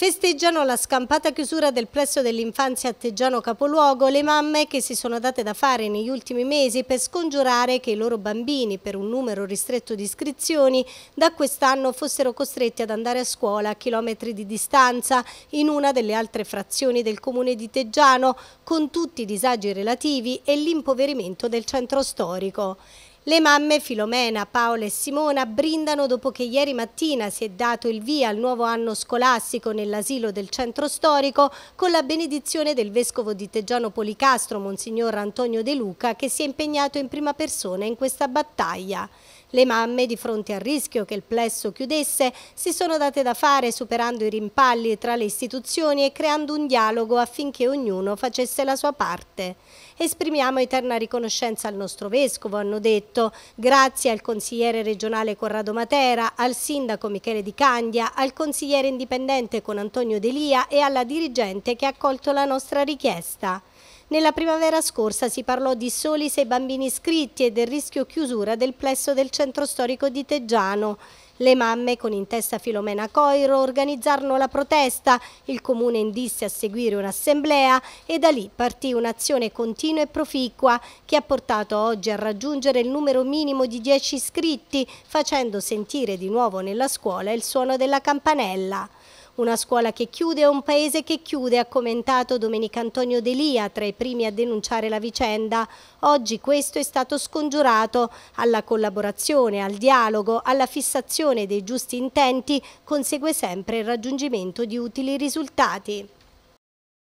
Festeggiano la scampata chiusura del plesso dell'infanzia a Teggiano Capoluogo le mamme che si sono date da fare negli ultimi mesi per scongiurare che i loro bambini, per un numero ristretto di iscrizioni, da quest'anno fossero costretti ad andare a scuola a chilometri di distanza in una delle altre frazioni del comune di Teggiano, con tutti i disagi relativi e l'impoverimento del centro storico. Le mamme Filomena, Paola e Simona brindano dopo che ieri mattina si è dato il via al nuovo anno scolastico nell'asilo del centro storico con la benedizione del vescovo di Teggiano Policastro, Monsignor Antonio De Luca, che si è impegnato in prima persona in questa battaglia. Le mamme, di fronte al rischio che il plesso chiudesse, si sono date da fare superando i rimpalli tra le istituzioni e creando un dialogo affinché ognuno facesse la sua parte. Esprimiamo eterna riconoscenza al nostro Vescovo, hanno detto, grazie al consigliere regionale Corrado Matera, al sindaco Michele Di Candia, al consigliere indipendente con Antonio Delia e alla dirigente che ha accolto la nostra richiesta. Nella primavera scorsa si parlò di soli sei bambini iscritti e del rischio chiusura del plesso del centro storico di Teggiano. Le mamme, con in testa Filomena Coiro, organizzarono la protesta, il comune indisse a seguire un'assemblea e da lì partì un'azione continua e proficua che ha portato oggi a raggiungere il numero minimo di 10 iscritti, facendo sentire di nuovo nella scuola il suono della campanella. Una scuola che chiude o un paese che chiude, ha commentato Domenico Antonio Delia, tra i primi a denunciare la vicenda. Oggi questo è stato scongiurato alla collaborazione, al dialogo, alla fissazione dei giusti intenti consegue sempre il raggiungimento di utili risultati.